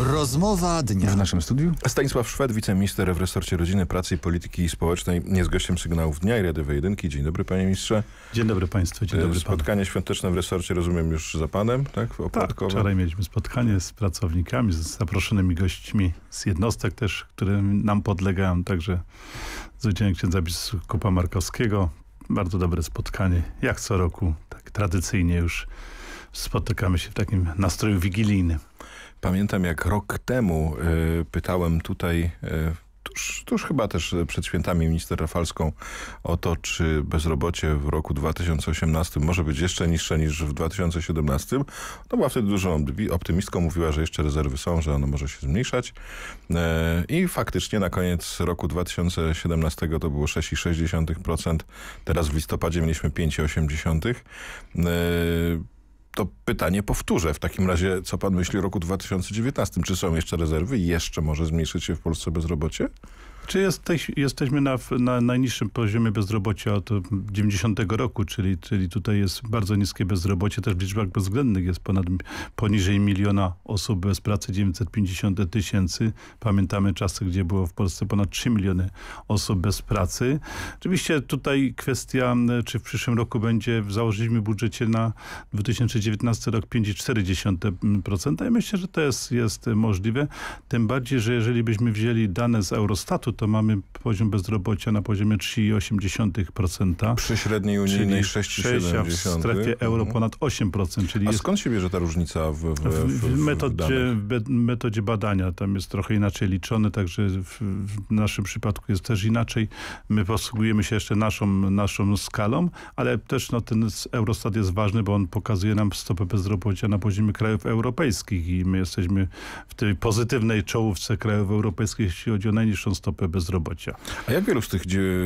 Rozmowa dnia. W naszym studiu Stanisław Szwed, wiceminister w resorcie Rodziny, Pracy i Polityki Społecznej, jest gościem Sygnałów Dnia i Rady Wejedynki. Dzień dobry, panie ministrze. Dzień dobry państwu, dzień dobry e, Spotkanie panu. świąteczne w resorcie, rozumiem, już za panem, tak? Tak, wczoraj mieliśmy spotkanie z pracownikami, z zaproszonymi gośćmi z jednostek też, które nam podlegają, także z udziałem księdza kupa Markowskiego. Bardzo dobre spotkanie, jak co roku, tak tradycyjnie już spotykamy się w takim nastroju wigilijnym. Pamiętam jak rok temu y, pytałem tutaj... Y, tuż, tuż chyba też przed świętami minister Rafalską o to, czy bezrobocie w roku 2018 może być jeszcze niższe niż w 2017. No była wtedy dużą optymistką, mówiła, że jeszcze rezerwy są, że ono może się zmniejszać. Y, I faktycznie na koniec roku 2017 to było 6,6%, teraz w listopadzie mieliśmy 5,8% to pytanie powtórzę. W takim razie, co pan myśli o roku 2019? Czy są jeszcze rezerwy i jeszcze może zmniejszyć się w Polsce bezrobocie? Czy jesteś, jesteśmy na, na najniższym poziomie bezrobocia od 90 roku, czyli, czyli tutaj jest bardzo niskie bezrobocie, też w liczbach bezwzględnych jest ponad poniżej miliona osób bez pracy, 950 tysięcy. Pamiętamy czasy, gdzie było w Polsce ponad 3 miliony osób bez pracy. Oczywiście tutaj kwestia, czy w przyszłym roku będzie, założyliśmy budżecie na 2019 rok 5,4%. Ja myślę, że to jest, jest możliwe. Tym bardziej, że jeżeli byśmy wzięli dane z Eurostatu, to mamy poziom bezrobocia na poziomie 3,8%. Przy średniej unijnej 6,7%. w strefie euro mhm. ponad 8%. Czyli a jest... skąd się bierze ta różnica w, w, w, w metodzie, w metodzie badania? Tam jest trochę inaczej liczone, także w, naszym przypadku jest też inaczej. My posługujemy się jeszcze naszą, naszą skalą, ale też no, ten Eurostat jest ważny, bo on pokazuje nam stopę bezrobocia na poziomie krajów europejskich i my jesteśmy w tej pozytywnej czołówce krajów europejskich, jeśli chodzi o najniższą stopę bezrobocia. A jak wielu z tych,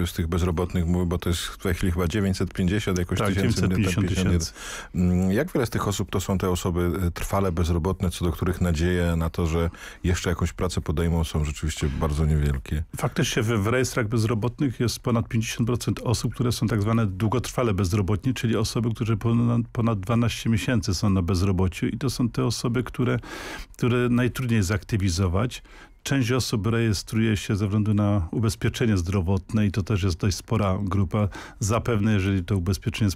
z tych bezrobotnych, bo to jest w tej chwili chyba 950, jakoś tak, 950 tysięcy. Mm, jak wiele z tych osób to są te osoby y, trwale bezrobotne, co do których nadzieje na to, że jeszcze jakąś pracę podejmą są rzeczywiście bardzo niewielkie? Faktycznie w, w rejestrach bezrobotnych jest ponad 50% osób, które są tak zwane długotrwale bezrobotni, czyli osoby, które ponad, ponad 12 miesięcy są na bezrobociu i to są te osoby, które, które najtrudniej zaktywizować. Część osób rejestruje się ze względu na ubezpieczenie zdrowotne i to też jest dość spora grupa. Zapewne, jeżeli to ubezpieczenie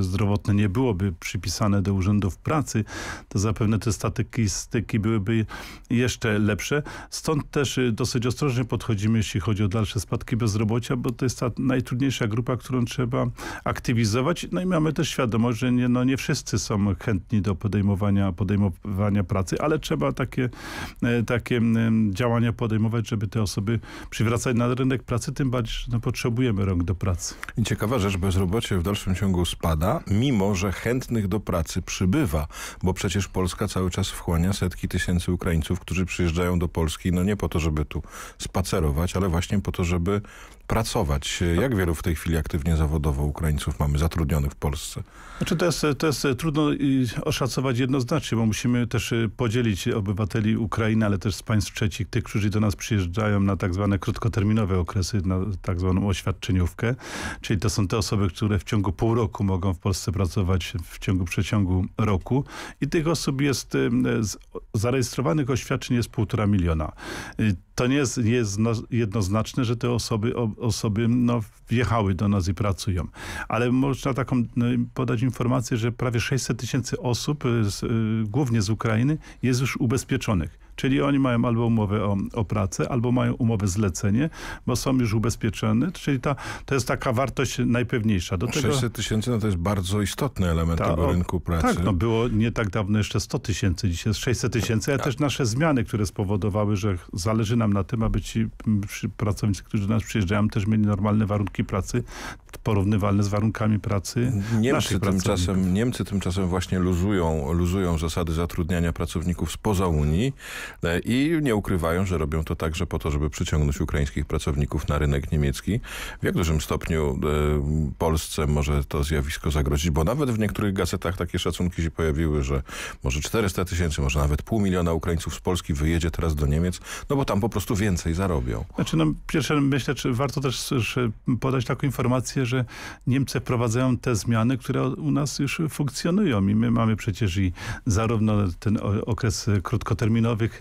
zdrowotne nie byłoby przypisane do urzędów pracy, to zapewne te statystyki byłyby jeszcze lepsze. Stąd też y, dosyć ostrożnie podchodzimy, jeśli chodzi o dalsze spadki bezrobocia, bo to jest ta najtrudniejsza grupa, którą trzeba aktywizować. No i mamy też świadomość, że nie, no nie wszyscy są chętni do podejmowania, podejmowania pracy, ale trzeba takie, e, takie działania podejmować, żeby te osoby przywracać na rynek pracy, tym bardziej, że no, potrzebujemy rąk do pracy. I ciekawa rzecz, bezrobocie w dalszym ciągu spada, mimo że chętnych do pracy przybywa, bo przecież Polska cały czas wchłania setki tysięcy Ukraińców, którzy przyjeżdżają do Polski, no nie po to, żeby tu spacerować, ale właśnie po to, żeby pracować. Jak wielu w tej chwili aktywnie zawodowo Ukraińców mamy zatrudnionych w Polsce? Znaczy to, jest, to jest e, trudno e, oszacować jednoznacznie, bo musimy też e, podzielić obywateli Ukrainy, ale też z państw trzecich, tych, którzy do nas przyjeżdżają na tak zwane krótkoterminowe okresy, na tak zwaną oświadczeniówkę. Czyli to są te osoby, które w ciągu pół roku mogą w Polsce pracować w ciągu przeciągu roku. I tych osób jest zarejestrowanych oświadczeń jest półtora miliona to nie jest, nie jest jednoznaczne, że te osoby, osoby no, wjechały do nas i pracują. Ale można taką no, podać informację, że prawie 600 tysięcy osób, z, y, głównie z Ukrainy, jest już ubezpieczonych. Czyli oni mają albo umowę o, o pracę, albo mają umowę zlecenie, bo są już ubezpieczeni. Czyli ta, to jest taka wartość najpewniejsza. Do 600 tego... tysięcy no to jest bardzo istotny element ta, tego rynku pracy. Tak, no było nie tak dawno jeszcze 100 tysięcy, dzisiaj jest 600 tysięcy, A tak. też nasze zmiany, które spowodowały, że zależy nam na tym, aby ci pracownicy, którzy do nas przyjeżdżają, też mieli normalne warunki pracy, porównywalne z warunkami pracy Niemcy tymczasem, Niemcy tymczasem właśnie luzują, luzują zasady zatrudniania pracowników spoza Unii. E, I nie ukrywają, że robią to także po to, żeby przyciągnąć ukraińskich pracowników na rynek niemiecki. W jak dużym stopniu e, Polsce może to zjawisko zagrozić, bo nawet w niektórych gazetach takie szacunki się pojawiły, że może 400 tysięcy, może nawet pół miliona Ukraińców z Polski wyjedzie teraz do Niemiec, no bo tam po prostu więcej zarobią. Znaczy, no, pierwsze myślę, czy warto też podać taką informację, że Niemcy wprowadzają te zmiany, które u nas już funkcjonują i my mamy przecież i zarówno ten okres krótkoterminowych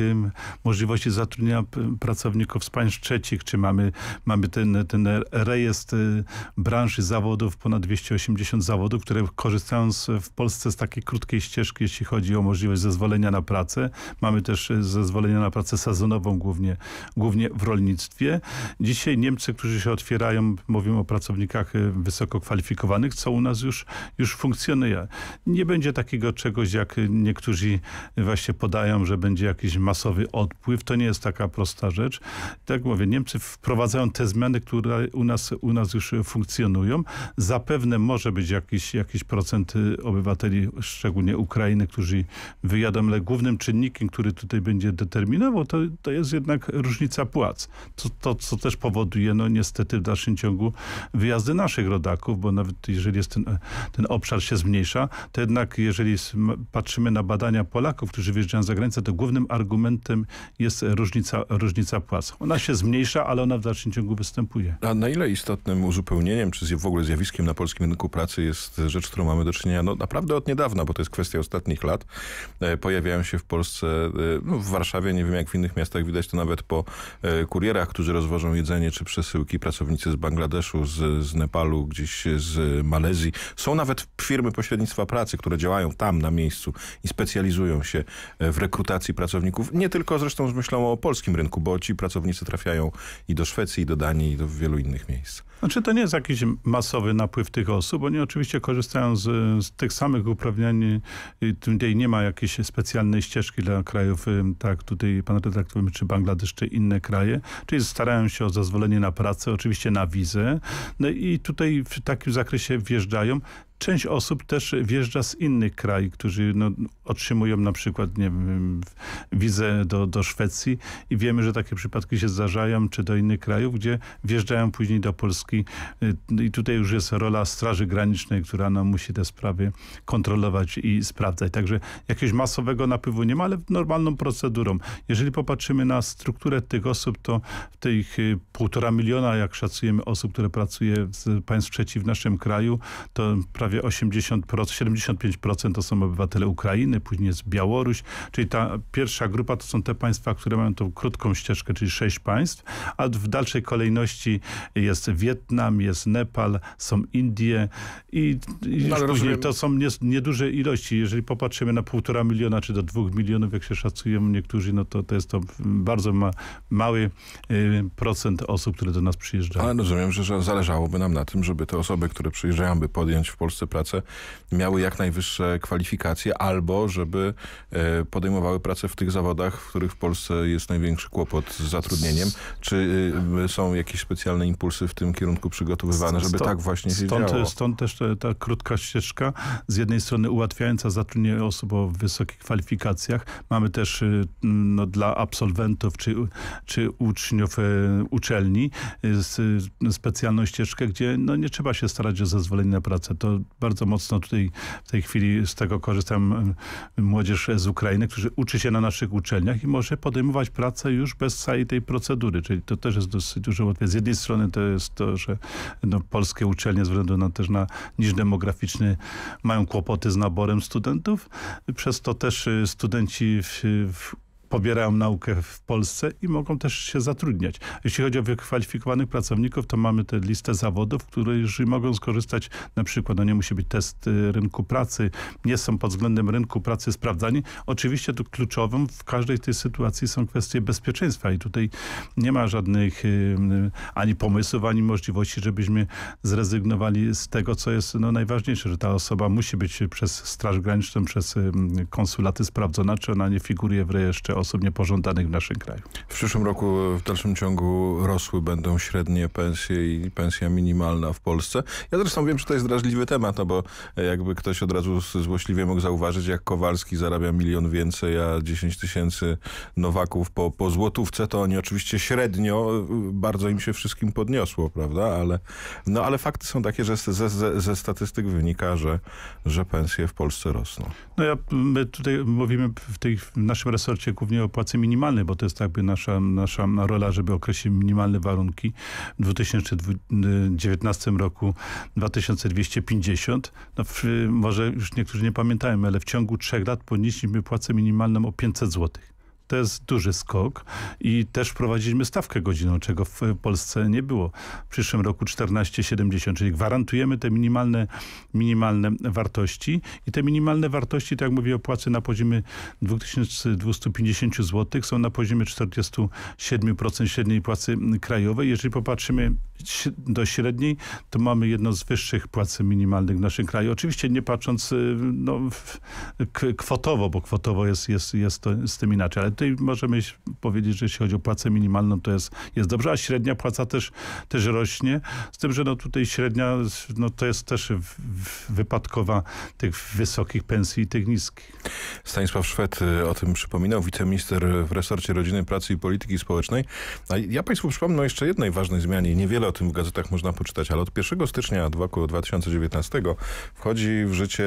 możliwości zatrudnienia e, pracowników z państw trzecich, czy mamy, mamy ten, ten rejestr e, branży zawodów, ponad 280 zawodów, które korzystają z, w Polsce z takiej krótkiej ścieżki, jeśli chodzi o możliwość zezwolenia na pracę. Mamy też e, zezwolenia na pracę sezonową, głównie, głównie w rolnictwie. Dzisiaj Niemcy, którzy się otwierają, mówią o pracownikach wysoko kwalifikowanych, co u nas już, już funkcjonuje. Nie będzie takiego czegoś, jak niektórzy właśnie podają, że będzie jakiś masowy odpływ. To nie jest taka prosta rzecz. Tak mówię, Niemcy wprowadzają te zmiany, które u nas, u nas już funkcjonują. Zapewne może być jakiś, jakiś procent y, obywateli, szczególnie Ukrainy, którzy wyjadą, ale głównym czynnikiem, który tutaj będzie determinował, to, to jest jednak różnica płac. To, to, co też powoduje, no niestety w dalszym ciągu wyjazdy naszych rodaków, bo nawet jeżeli jest ten, ten obszar się zmniejsza, to jednak jeżeli patrzymy na badania Polaków, którzy wyjeżdżają za granicę, to głównym argumentem argumentem jest różnica, różnica płac. Ona się zmniejsza, ale ona w dalszym ciągu występuje. A na ile istotnym uzupełnieniem, czy w ogóle zjawiskiem na polskim rynku pracy jest rzecz, którą mamy do czynienia no, naprawdę od niedawna, bo to jest kwestia ostatnich lat. E, pojawiają się w Polsce, e, no, w Warszawie, nie wiem jak w innych miastach, widać to nawet po e, kurierach, którzy rozwożą jedzenie czy przesyłki, pracownicy z Bangladeszu, z, z Nepalu, gdzieś z Malezji. Są nawet firmy pośrednictwa pracy, które działają tam na miejscu i specjalizują się w rekrutacji pracowników nie tylko zresztą myślą o polskim rynku, bo ci pracownicy trafiają i do Szwecji, i do Danii, i do wielu innych miejsc. Znaczy to nie jest jakiś masowy napływ tych osób. Oni oczywiście korzystają z, z tych samych uprawnień. Tutaj nie ma jakiejś specjalnej ścieżki dla krajów, tak tutaj pan redaktor mówi, czy Bangladesz, czy inne kraje. Czyli starają się o zezwolenie na pracę, oczywiście na wizę. No i tutaj w takim zakresie wjeżdżają. Część osób też wjeżdża z innych krajów, którzy no, otrzymują na przykład nie wiem, wizę do, do Szwecji i wiemy, że takie przypadki się zdarzają, czy do innych krajów, gdzie wjeżdżają później do Polski y, i tutaj już jest rola Straży Granicznej, która no, musi te sprawy kontrolować i sprawdzać. Także jakiegoś masowego napływu nie ma, ale normalną procedurą. Jeżeli popatrzymy na strukturę tych osób, to w tych półtora miliona, jak szacujemy, osób, które pracuje z państw trzecich w naszym kraju, to prawie prawie 80%, 75% to są obywatele Ukrainy, później jest Białoruś, czyli ta pierwsza grupa to są te państwa, które mają tą krótką ścieżkę, czyli sześć państw, a w dalszej kolejności jest Wietnam, jest Nepal, są Indie i, i no, później to są nie, nieduże ilości. Jeżeli popatrzymy na półtora miliona czy do dwóch milionów, jak się szacują niektórzy, no to, to jest to bardzo ma, mały y, procent osób, które do nas przyjeżdżają. Ale rozumiem, że, że zależałoby nam na tym, żeby te osoby, które przyjeżdżają, by podjąć w Polsce prace miały jak najwyższe kwalifikacje albo żeby e, podejmowały pracę w tych zawodach, w których w Polsce jest największy kłopot z zatrudnieniem. Czy e, są jakieś specjalne impulsy w tym kierunku przygotowywane, żeby stąd, tak właśnie się stąd, działo? Stąd też ta, ta krótka ścieżka, z jednej strony ułatwiająca zatrudnienie osób o wysokich kwalifikacjach. Mamy też y, no, dla absolwentów czy, czy uczniów e, uczelni y, y, specjalną ścieżkę, gdzie no, nie trzeba się starać o zezwolenie na pracę. To bardzo mocno tutaj w tej chwili z tego korzystam młodzież z Ukrainy, którzy uczy się na naszych uczelniach i może podejmować pracę już bez całej tej procedury, czyli to też jest dosyć dużo łatwiej. Z jednej strony to jest to, że no, polskie uczelnie ze względu na też na niż demograficzny mają kłopoty z naborem studentów, przez to też y, studenci w, w pobierają naukę w Polsce i mogą też się zatrudniać. Jeśli chodzi o wykwalifikowanych pracowników, to mamy tę listę zawodów, które już mogą skorzystać. Na przykład no nie musi być test y, rynku pracy, nie są pod względem rynku pracy sprawdzani. Oczywiście tu kluczowym w każdej tej sytuacji są kwestie bezpieczeństwa i tutaj nie ma żadnych y, y, ani pomysłów, ani możliwości, żebyśmy zrezygnowali z tego, co jest no, najważniejsze, że ta osoba musi być przez Straż Graniczną, przez konsulaty sprawdzona, czy ona nie figuruje w rejestrze osób niepożądanych w naszym kraju. W przyszłym roku w dalszym ciągu rosły będą średnie pensje i pensja minimalna w Polsce. Ja zresztą wiem, że to jest drażliwy temat, no bo e, jakby ktoś od razu złośliwie mógł zauważyć, jak Kowalski zarabia milion więcej, a 10 tysięcy Nowaków po, po złotówce, to oni oczywiście średnio e, bardzo im się wszystkim podniosło, prawda? Ale, no ale fakty są takie, że ze, ze, ze statystyk wynika, że, że pensje w Polsce rosną. No ja, my tutaj mówimy w, tej, w naszym resorcie głównie głównie o płacy minimalnej, bo to jest jakby nasza, nasza rola, żeby określić minimalne warunki. W 2019 y, roku 2250. No, w, może już niektórzy nie pamiętają, ale w ciągu trzech lat podnieśliśmy płacę minimalną o 500 złotych to jest duży skok i też wprowadziliśmy stawkę godziną, czego w Polsce nie było. W przyszłym roku 14,70, czyli gwarantujemy te minimalne, minimalne wartości i te minimalne wartości, tak jak mówię, płacy na poziomie 2250 zł są na poziomie 47% średniej płacy krajowej. Jeżeli popatrzymy do średniej, to mamy jedno z wyższych płac minimalnych w naszym kraju. Oczywiście nie patrząc y, no, kwotowo, bo kwotowo jest, jest, jest to z tym inaczej, ale Tutaj możemy powiedzieć, że jeśli chodzi o płacę minimalną, to jest, jest dobrze, a średnia płaca też, też rośnie. Z tym, że no tutaj średnia no to jest też wypadkowa tych wysokich pensji i tych niskich. Stanisław Szwed y, o tym przypominał, wiceminister w resorcie Rodziny, Pracy i Polityki Społecznej. A ja Państwu przypomnę jeszcze jednej ważnej zmianie. Niewiele o tym w gazetach można poczytać, ale od 1 stycznia roku 2019 wchodzi w życie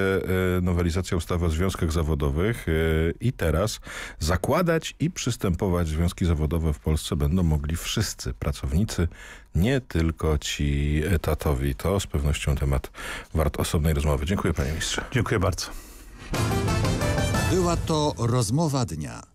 y, nowelizacja ustawy o związkach zawodowych y, i teraz zakładać i przystępować związki zawodowe w Polsce będą mogli wszyscy pracownicy, nie tylko ci etatowi. To z pewnością temat wart osobnej rozmowy. Dziękuję panie ministrze. Dziękuję bardzo. Była to rozmowa dnia.